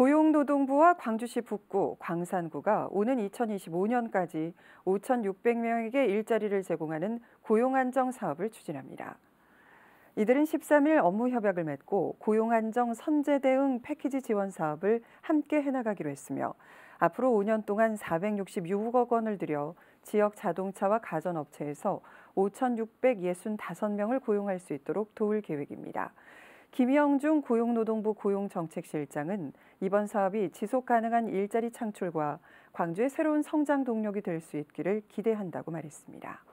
고용노동부와 광주시 북구, 광산구가 오는 2025년까지 5,600명에게 일자리를 제공하는 고용안정 사업을 추진합니다. 이들은 13일 업무 협약을 맺고 고용안정 선제 대응 패키지 지원 사업을 함께 해나가기로 했으며 앞으로 5년 동안 466억 원을 들여 지역 자동차와 가전업체에서 5,665명을 고용할 수 있도록 도울 계획입니다. 김영중 고용노동부 고용정책실장은 이번 사업이 지속 가능한 일자리 창출과 광주의 새로운 성장 동력이 될 수 있기를 기대한다고 말했습니다.